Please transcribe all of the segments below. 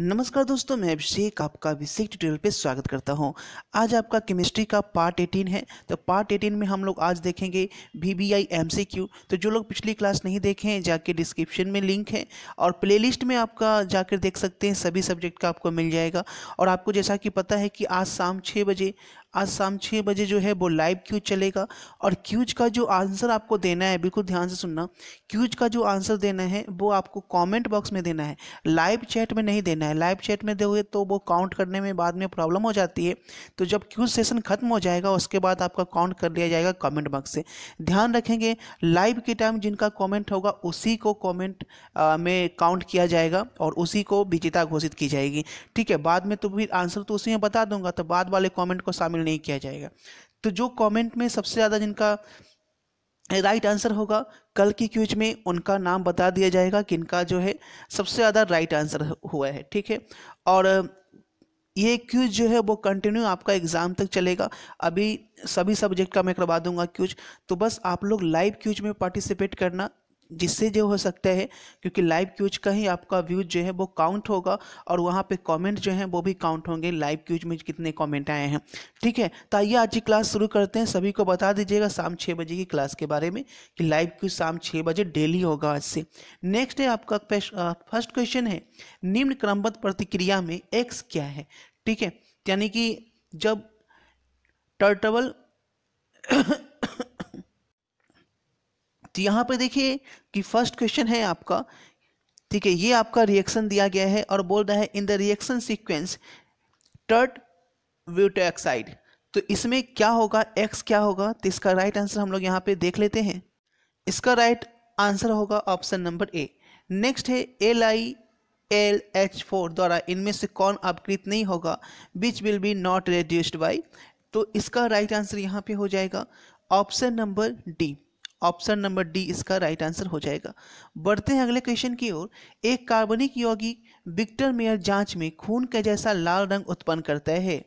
नमस्कार दोस्तों मैं अभिषेक आपका अभिषेक ट्यूटोरियल पे स्वागत करता हूँ आज आपका केमिस्ट्री का पार्ट एटीन है तो पार्ट एटीन में हम लोग आज देखेंगे V B I M C Q तो जो लोग पिछली क्लास नहीं देखे हैं जाके डिस्क्रिप्शन में लिंक है और प्लेलिस्ट में आपका जाकर देख सकते हैं सभी सब्जेक्ट का आपको मिल जाएगा और आपको जैसा कि पता है कि आज शाम छः बजे आज शाम छः बजे जो है वो लाइव क्यूज चलेगा और क्यूज का जो आंसर आपको देना है बिल्कुल ध्यान से सुनना क्यूज का जो आंसर देना है वो आपको कमेंट बॉक्स में देना है लाइव चैट में नहीं देना है लाइव चैट में दोगे तो वो काउंट करने में बाद में प्रॉब्लम हो जाती है तो जब क्यूज सेशन खत्म हो जाएगा उसके बाद आपका काउंट कर लिया जाएगा कॉमेंट बॉक्स से ध्यान रखेंगे लाइव के टाइम जिनका कॉमेंट होगा उसी को कॉमेंट में काउंट किया जाएगा और उसी को विजेता घोषित की जाएगी ठीक है बाद में तो भी आंसर तो उसी में बता दूंगा तो बाद वाले कॉमेंट को शामिल नहीं किया जाएगा तो जो कमेंट में सबसे ज़्यादा जिनका राइट आंसर होगा कल की क्यूज में उनका नाम बता दिया जाएगा कि इनका जो है सबसे ज़्यादा राइट आंसर हुआ है ठीक है और ये क्यूज जो है वो कंटिन्यू आपका एग्ज़ाम तक चलेगा अभी सभी सब्जेक्ट का मैं करवा दूंगा क्यूज तो बस आप लोग लाइव क्यूज में पार्टिसिपेट करना जिससे जो हो सकता है क्योंकि लाइव क्यूज का ही आपका व्यूज जो है वो काउंट होगा और वहाँ पे कमेंट जो है वो भी काउंट होंगे लाइव क्यूज में कितने कमेंट आए हैं ठीक है तो आइए आज की क्लास शुरू करते हैं सभी को बता दीजिएगा शाम छः बजे की क्लास के बारे में कि लाइव क्यूज शाम छः बजे डेली होगा आज से नेक्स्ट है आपका फर्स्ट क्वेश्चन है निम्न क्रमबद्ध प्रतिक्रिया में एक्स क्या है ठीक है यानी कि जब टर्टबल तो यहाँ पर देखिए कि फर्स्ट क्वेश्चन है आपका ठीक है ये आपका रिएक्शन दिया गया है और बोल रहा है in the reaction sequence tert butoxide तो इसमें क्या होगा एक्स क्या होगा तो इसका राइट आंसर हम लोग यहाँ पे देख लेते हैं इसका राइट आंसर होगा ऑप्शन नंबर ए नेक्स्ट है L I L H four द्वारा इनमें से कौन अपकृत नहीं होगा which will be not reduced by तो इसका राइट आंसर यहाँ पे हो जाएगा option number D option number D इसका राइट आंसर हो जाएगा बढ़ते हैं अगले क्वेश्चन की ओर एक कार्बनिक यौगिक विक्टर मेयर जांच में खून के जैसा लाल रंग उत्पन्न करता है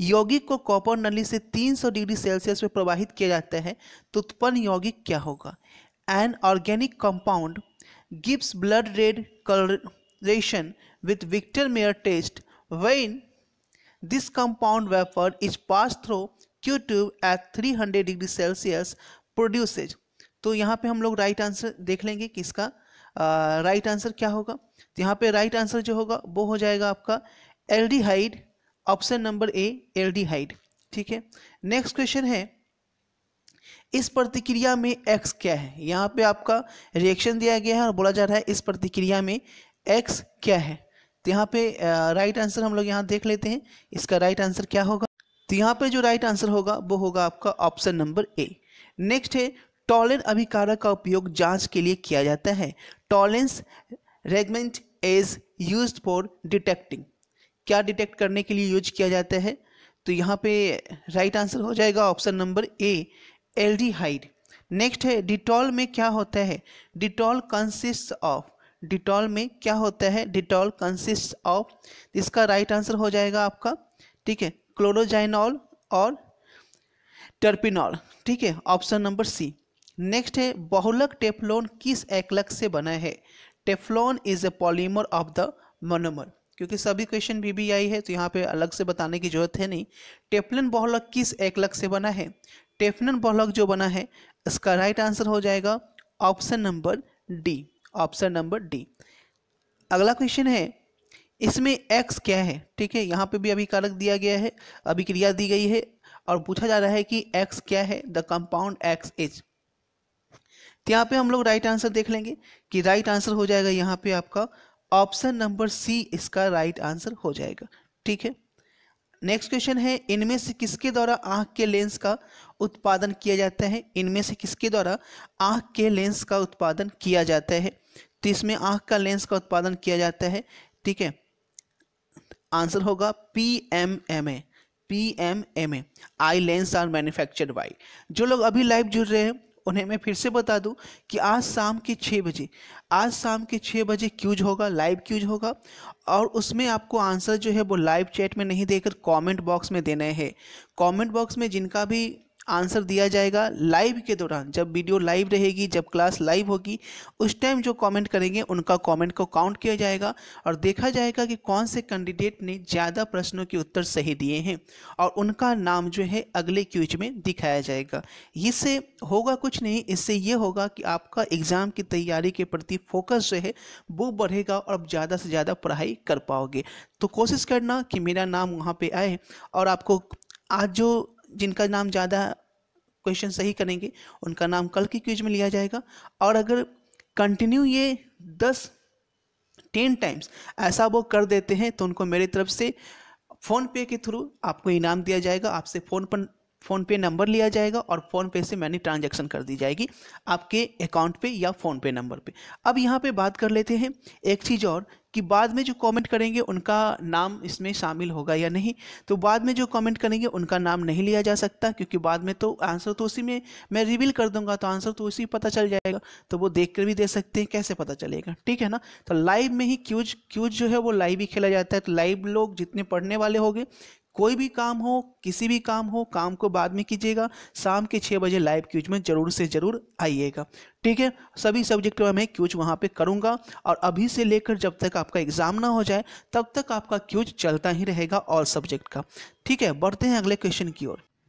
यौगिक को कॉपर नली से 300 डिग्री सेल्सियस में प्रवाहित किया जाता है तो उत्पन्न यौगिक क्या होगा an organic compound gives blood red coloration with Victor Mayer test when this compound vapor is passed through Q tube at 300 degree Celsius produces तो यहाँ पे हम लोग राइट आंसर देख लेंगे कि इसका राइट आंसर क्या होगा तो यहाँ पे राइट right आंसर जो होगा वो हो जाएगा आपका aldehyde option number A aldehyde ठीक है नेक्स्ट क्वेश्चन है इस प्रतिक्रिया में एक्स क्या है यहाँ पे आपका रिएक्शन दिया गया है और बोला जा रहा है इस प्रतिक्रिया में एक्स क्या है तो यहाँ पे राइट uh, आंसर right हम लोग यहाँ देख लेते हैं इसका राइट right आंसर क्या होगा तो यहाँ पे जो राइट right आंसर होगा वो होगा आपका ऑप्शन नंबर ए नेक्स्ट है टॉलेन अभिकारक का उपयोग जांच के लिए किया जाता है Tollens reagent is used for detecting क्या डिटेक्ट करने के लिए यूज किया जाता है तो यहाँ पे राइट आंसर हो जाएगा option number A L next है डिटॉल में क्या होता है डिटॉल कंसिस्ट ऑफ डिटॉल में क्या होता है डिटॉल कंसिस्ट ऑफ इसका राइट right आंसर हो जाएगा आपका ठीक है क्लोरोजाइनॉल और टर्पिनॉल ठीक है ऑप्शन नंबर सी नेक्स्ट है बहुलक टेफ्लोन किस एकलक से बना है Teflon is a polymer of the monomer क्योंकि सभी क्वेश्चन भी भी आई है तो यहाँ पे अलग से बताने की जरूरत है नहीं टेफ्लन बहुलक किस एकलक से बना है टेफ्लन बहुलक जो बना है इसका राइट आंसर हो जाएगा option number D option number D अगला क्वेश्चन है इसमें एक्स क्या है ठीक है यहाँ पे भी अभी कारक दिया गया है अभी क्रिया दी गई है और पूछा जा रहा है कि एक्स क्या है द कंपाउंड एक्स इज यहाँ पे हम लोग राइट आंसर देख लेंगे कि राइट आंसर हो जाएगा यहाँ पे आपका ऑप्शन नंबर सी इसका राइट आंसर हो जाएगा ठीक है नेक्स्ट क्वेश्चन है इनमें से किसके द्वारा आंख के लेंस का उत्पादन किया जाता है इनमें से किसके द्वारा आंख के लेंस का उत्पादन किया जाता है तो इसमें आंख का लेंस का उत्पादन किया जाता है ठीक है आंसर होगा P M M A P M M A eye lens are manufactured by जो लोग अभी लाइव जुड़ रहे हैं उन्हें मैं फिर से बता दूं कि आज शाम के छः बजे आज शाम के छः बजे क्यूज होगा लाइव क्यूज होगा और उसमें आपको आंसर जो है वो लाइव चैट में नहीं देकर कमेंट बॉक्स में देना है कमेंट बॉक्स में जिनका भी आंसर दिया जाएगा लाइव के दौरान जब वीडियो लाइव रहेगी जब क्लास लाइव होगी उस टाइम जो कमेंट करेंगे उनका कमेंट को काउंट किया जाएगा और देखा जाएगा कि कौन से कैंडिडेट ने ज़्यादा प्रश्नों के उत्तर सही दिए हैं और उनका नाम जो है अगले क्यूज में दिखाया जाएगा इससे होगा कुछ नहीं इससे ये होगा कि आपका एग्ज़ाम की तैयारी के प्रति फोकस जो है वो बढ़ेगा और आप ज़्यादा से ज़्यादा पढ़ाई कर पाओगे तो कोशिश करना कि मेरा नाम वहाँ पर आए और आपको आज जो जिनका नाम ज़्यादा क्वेश्चन सही करेंगे उनका नाम कल की क्विज में लिया जाएगा और अगर कंटिन्यू ये दस टेन टाइम्स ऐसा वो कर देते हैं तो उनको मेरी तरफ से फ़ोन पे के थ्रू आपको इनाम दिया जाएगा आपसे फ़ोन पर फ़ोन पे नंबर लिया जाएगा और फ़ोनपे से मनी ट्रांजैक्शन कर दी जाएगी आपके अकाउंट पे या फ़ोनपे नंबर पे अब यहाँ पे बात कर लेते हैं एक चीज़ और कि बाद में जो कमेंट करेंगे उनका नाम इसमें शामिल होगा या नहीं तो बाद में जो कमेंट करेंगे उनका नाम नहीं लिया जा सकता क्योंकि बाद में तो आंसर तो उसी में मैं रिवील कर दूंगा तो आंसर तो उसी पता चल जाएगा तो वो देख कर भी दे सकते हैं कैसे पता चलेगा ठीक है ना तो लाइव में ही क्यूज क्यूज जो है वो लाइव ही खेला जाता है तो लाइव लोग जितने पढ़ने वाले होंगे कोई भी काम हो किसी भी काम हो काम को बाद में कीजिएगा शाम के छः बजे लाइव क्यूज में ज़रूर से ज़रूर आइएगा ठीक है सभी सब्जेक्ट में मैं क्यूज वहाँ पे करूँगा और अभी से लेकर जब तक आपका एग्ज़ाम ना हो जाए तब तक आपका क्यूज चलता ही रहेगा और सब्जेक्ट का ठीक है बढ़ते हैं अगले क्वेश्चन की ओर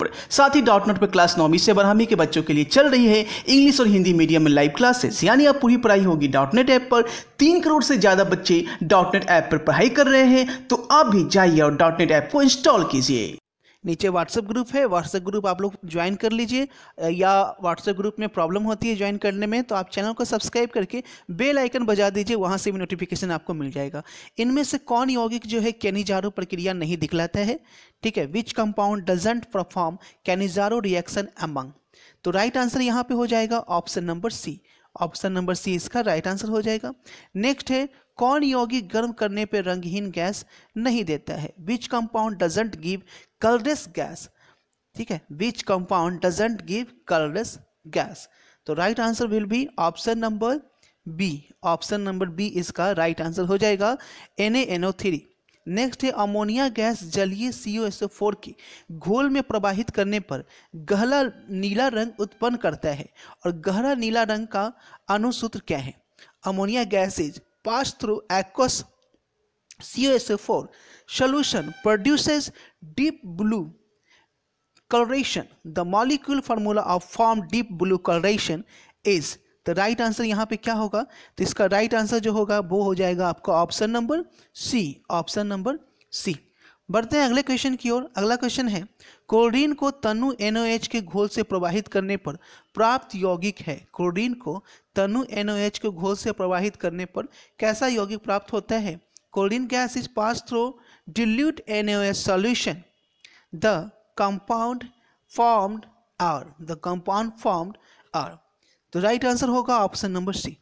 पर साथ ही डॉट नोट पर क्लास नौवीं से बारहवीं के बच्चों के लिए चल रही है इंग्लिश और हिंदी मीडियम में लाइव क्लासेस यानी अब पूरी पढ़ाई होगी डॉट नेट ऐप पर तीन करोड़ से ज़्यादा बच्चे डॉट नेट ऐप पर पढ़ाई कर रहे हैं तो आप भी जाइए और डॉट नेट ऐप को इंस्टॉल कीजिए नीचे व्हाट्सएप ग्रुप है व्हाट्सएप ग्रुप आप लोग ज्वाइन कर लीजिए या व्हाट्सएप ग्रुप में प्रॉब्लम होती है ज्वाइन करने में तो आप चैनल को सब्सक्राइब करके बेल आइकन बजा दीजिए वहाँ से भी नोटिफिकेशन आपको मिल जाएगा इनमें से कौन यौगिक जो है कैनिजारो प्रक्रिया नहीं दिखलाता है ठीक है which compound doesn't perform Cannizzaro reaction among तो राइट आंसर यहाँ पर हो जाएगा option number C option number C इसका राइट आंसर हो जाएगा नेक्स्ट है कौन यौगिक गर्म करने पर रंगहीन गैस नहीं देता है which compound doesn't give colours gas ठीक है which compound doesn't give colours gas तो right answer will be option number B option number B इसका राइट right आंसर हो जाएगा N A N O three next है ammonia gas जलीय सी की घोल में प्रवाहित करने पर गहरा नीला रंग उत्पन्न करता है और गहरा नीला रंग का अनुसूत्र क्या है ammonia gases pass through aqueous C O S four solution produces deep blue coloration the molecule formula of form deep blue coloration is तो राइट आंसर यहाँ पे क्या होगा तो इसका राइट आंसर जो होगा वो हो जाएगा आपका option number C option number C बढ़ते हैं अगले क्वेश्चन की ओर अगला क्वेश्चन है क्लोरीन को तनु एनओएच के घोल से प्रवाहित करने पर प्राप्त यौगिक है क्लोरीन को तनु एनओएच के घोल से प्रवाहित करने पर कैसा यौगिक प्राप्त होता है chlorine gas is pass through dilute NaOH solution, the compound formed are the compound formed are तो राइट आंसर होगा option number C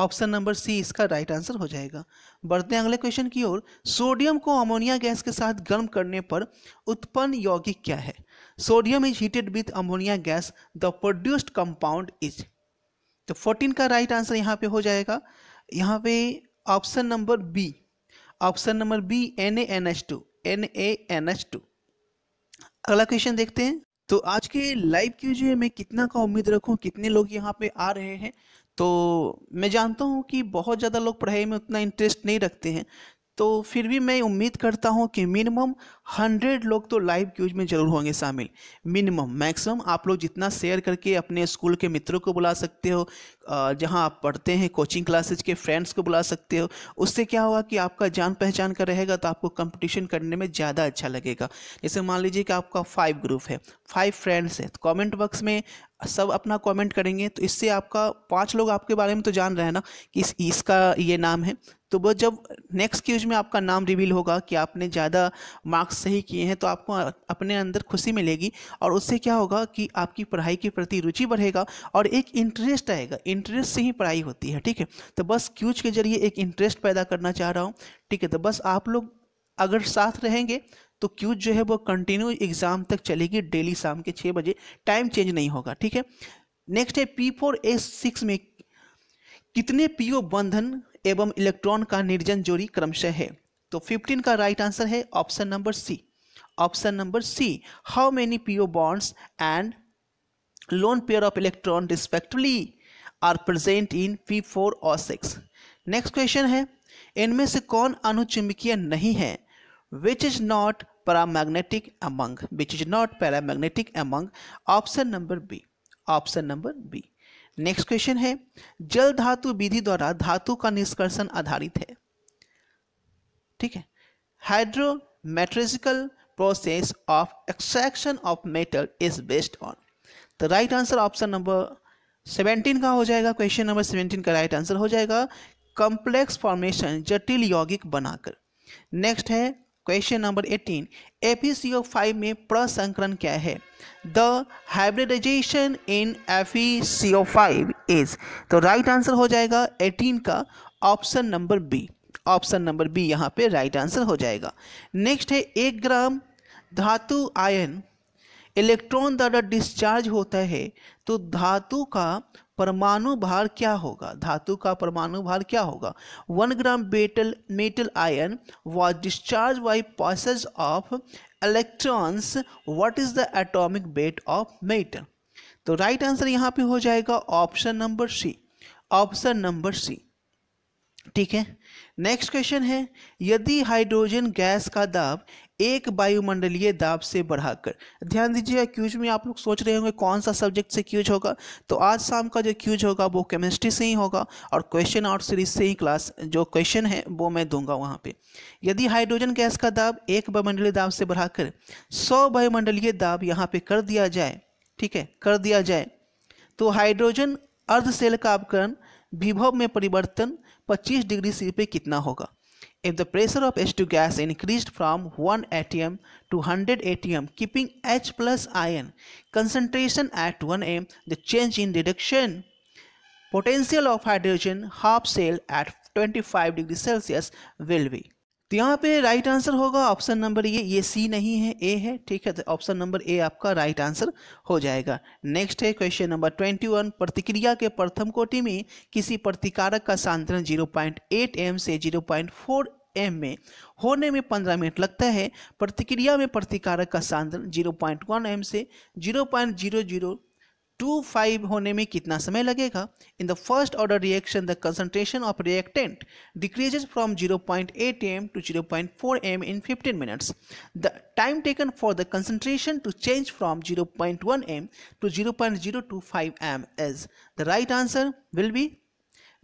option number C इसका राइट आंसर हो जाएगा बढ़ते हैं अगले क्वेश्चन की ओर सोडियम को अमोनिया गैस के साथ गर्म करने पर उत्पन्न यौगिक क्या है sodium is heated with ammonia gas the produced compound is तो 14 का राइट आंसर यहाँ पे हो जाएगा यहाँ पे option number B option number B N A N H two N A N H two अगला क्वेश्चन देखते हैं तो आज के लाइव क्यूजे में कितना का उम्मीद रखूं कितने लोग यहाँ पे आ रहे हैं तो मैं जानता हूँ कि बहुत ज़्यादा लोग पढ़ाई में उतना इंटरेस्ट नहीं रखते हैं तो फिर भी मैं उम्मीद करता हूँ कि मिनिमम हंड्रेड लोग तो लाइव क्यूज में ज़रूर होंगे शामिल मिनिमम मैक्सिमम आप लोग जितना शेयर करके अपने स्कूल के मित्रों को बुला सकते हो जहाँ आप पढ़ते हैं कोचिंग क्लासेज के फ्रेंड्स को बुला सकते हो उससे क्या होगा कि आपका जान पहचान का रहेगा तो आपको कंपटीशन करने में ज़्यादा अच्छा लगेगा जैसे मान लीजिए कि आपका फाइव ग्रुप है फाइव फ्रेंड्स है तो कॉमेंट बॉक्स में सब अपना कमेंट करेंगे तो इससे आपका पांच लोग आपके बारे में तो जान रहे हैं ना कि इस इसका ये नाम है तो वो जब नेक्स्ट क्यूज में आपका नाम रिवील होगा कि आपने ज़्यादा मार्क्स सही किए हैं तो आपको अपने अंदर खुशी मिलेगी और उससे क्या होगा कि आपकी पढ़ाई के प्रति रुचि बढ़ेगा और एक इंटरेस्ट आएगा इंटरेस्ट से ही पढ़ाई होती है ठीक है तो बस क्यूज के जरिए एक इंटरेस्ट पैदा करना चाह रहा हूँ ठीक है तो बस आप लोग अगर साथ रहेंगे तो क्यूज जो है वो कंटिन्यू एग्जाम तक चलेगी डेली शाम के छः बजे टाइम चेंज नहीं होगा ठीक है नेक्स्ट है पी फोर एस सिक्स में कितने पीओ बंधन एवं इलेक्ट्रॉन का निर्जन जोड़ी क्रमशः है तो 15 का राइट आंसर है option number C option number C how many pi bonds and lone pair of electron respectively are present in P four और सिक्स नेक्स्ट क्वेश्चन है इनमें से कौन अनुचुंबकीय नहीं है which is not paramagnetic among which is not paramagnetic among option number B option number B next question है जल धातु विधि द्वारा धातु का निष्कर्षण आधारित है ठीक है hydrometallurgical process of extraction of metal is based on तो right answer option number seventeen का हो जाएगा क्वेश्चन नंबर सेवेंटीन का राइट right आंसर हो जाएगा कॉम्प्लेक्स फॉर्मेशन जटिल यौगिक बनाकर नेक्स्ट है क्वेश्चन नंबर एटीन 18 फाइव में प्रसंकरण क्या है the hybridization in F is तो राइट आंसर हो जाएगा एटीन का option number B option number B यहाँ पे राइट right आंसर हो जाएगा नेक्स्ट है एक ग्राम धातु आयन इलेक्ट्रॉन द्वारा डिस्चार्ज होता है तो धातु का परमाणु भार क्या होगा धातु का परमाणु भार क्या होगा वन ग्राम बेटल metal ion was discharge by passage of electrons what is the atomic weight of metal तो राइट आंसर यहाँ पे हो जाएगा option number C option number C ठीक है नेक्स्ट क्वेश्चन है यदि हाइड्रोजन गैस का दाब एक वायुमंडलीय दाब से बढ़ाकर ध्यान दीजिए क्यूज में आप लोग सोच रहे होंगे कौन सा सब्जेक्ट से क्यूज होगा तो आज शाम का जो क्यूज होगा वो केमिस्ट्री से ही होगा और क्वेश्चन आउट सीरीज से ही क्लास जो क्वेश्चन है वो मैं दूंगा वहाँ पे यदि हाइड्रोजन गैस का दाब एक वायुमंडलीय दाब से बढ़ाकर सौ वायुमंडलीय दाब यहाँ पर कर दिया जाए ठीक है कर दिया जाए तो हाइड्रोजन अर्धशैल का अपकरण विभव में परिवर्तन पच्चीस डिग्री सी पे कितना होगा If the pressure of H2 gas increased from 1 atm to 100 atm keeping H plus ion concentration at 1m, the change in reduction potential of hydrogen half cell at 25 degrees Celsius will be तो यहाँ पे right answer होगा option number ये ये सी नहीं है ए है ठीक है तो ऑप्शन नंबर ए आपका राइट आंसर हो जाएगा नेक्स्ट है क्वेश्चन नंबर ट्वेंटी वन प्रतिक्रिया के प्रथम कोटि में किसी प्रतिकारक का सांतरण जीरो पॉइंट एट एम से जीरो पॉइंट फोर एम में होने में पंद्रह मिनट लगता है प्रतिक्रिया में प्रतिकारक का सांतरण जीरो पॉइंट वन एम से zero point zero zero two five होने में कितना समय लगेगा in the first order reaction the concentration of reactant decreases from zero point eight M to zero point four M in fifteen minutes the time taken for the concentration to change from zero point one M to zero point zero two five M as the right answer will B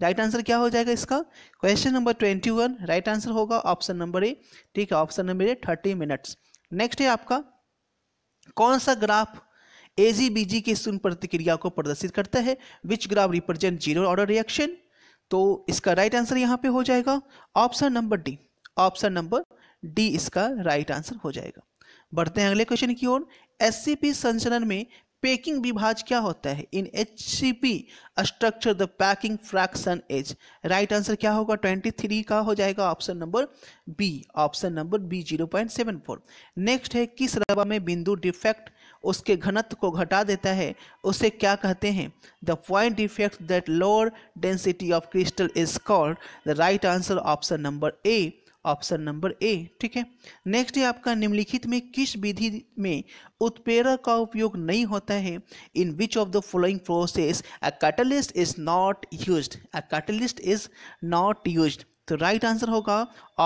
right answer क्या हो जाएगा इसका question number twenty one right answer होगा option number A ठीक है option number A thirty minutes next है आपका कौन सा ग्राफ एजीबीजी की सुन प्रतिक्रिया को प्रदर्शित करता है which graph represent zero order reaction तो इसका राइट आंसर यहाँ पे हो जाएगा option number D option number D इसका राइट आंसर हो जाएगा बढ़ते हैं अगले क्वेश्चन की ओर एस संचरण में पैकिंग विभाज क्या होता है in H C P structure the packing fraction as right answer क्या होगा 23 का हो जाएगा option number B option number B 0.74 next है किस रवा में बिंदु डिफेक्ट उसके घनत्व को घटा देता है उसे क्या कहते हैं the point effect that lower density of crystal is called the right answer option number A option number A ठीक है नेक्स्ट है आपका निम्नलिखित में किस विधि में उत्प्रेरक का उपयोग नहीं होता है in which of the following process a catalyst is not use a catalyst is not use तो राइट आंसर होगा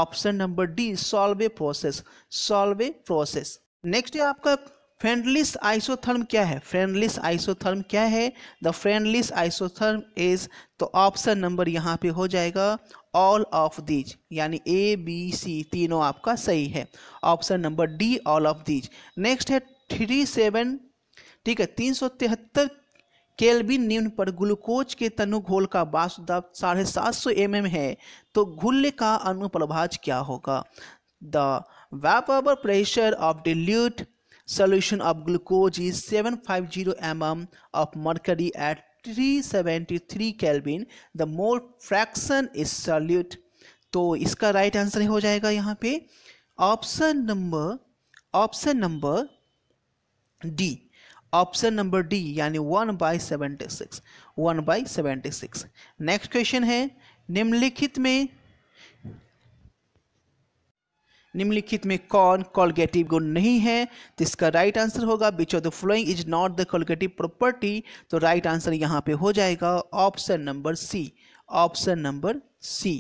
option number D Solvay process Solvay process next है आपका फ्रेंडलिस आइसोथर्म क्या है फ्रेंडलिस आइसोथर्म क्या है द फ्रेंडलिस आइसोथर्म इज तो option number यहाँ पे हो जाएगा ऑल ऑफ दीज यानी ए बी सी तीनों आपका सही है option number D all of these next है थ्री सेवन ठीक है तीन सौ तिहत्तर केलबिन निम्न पर ग्लूकोज के तनु घोल का बासुदाब साढ़े सात सौ एम एम है तो घुल्य का अनुप्रभाज क्या होगा the vapour pressure of dilute solution of glucose is 750 mm of mercury at 373 Kelvin. The mole fraction is solute. तो इसका राइट right आंसर हो जाएगा यहाँ पे option number option number D option number D यानी one by seventy six one by seventy six next question है निम्नलिखित में निम्नलिखित में कौन कॉलगेटिव गुण नहीं है तो इसका राइट आंसर होगा which of the following is not the colligative property तो राइट आंसर यहाँ पे हो जाएगा option number C option number C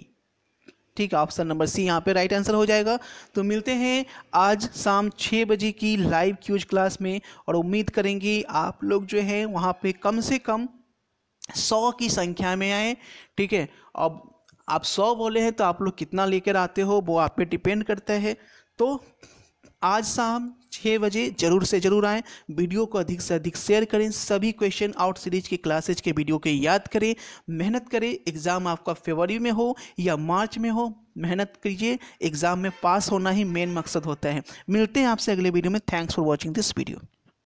ठीक है ऑप्शन नंबर सी यहाँ पे राइट आंसर हो जाएगा तो मिलते हैं आज शाम छः बजे की लाइव क्यूज क्लास में और उम्मीद करेंगे आप लोग जो है वहाँ पर कम से कम सौ की संख्या में आए ठीक है अब आप सौ बोले हैं तो आप लोग कितना लेकर आते हो वो आप पे डिपेंड करता है तो आज शाम छः बजे जरूर से जरूर आएँ वीडियो को अधिक से अधिक शेयर करें सभी क्वेश्चन आउट सीरीज के क्लासेज के वीडियो के याद करें मेहनत करें एग्ज़ाम आपका फेवरी में हो या मार्च में हो मेहनत कीजिए एग्ज़ाम में पास होना ही मेन मकसद होता है मिलते हैं आपसे अगले वीडियो में thanks for watching this video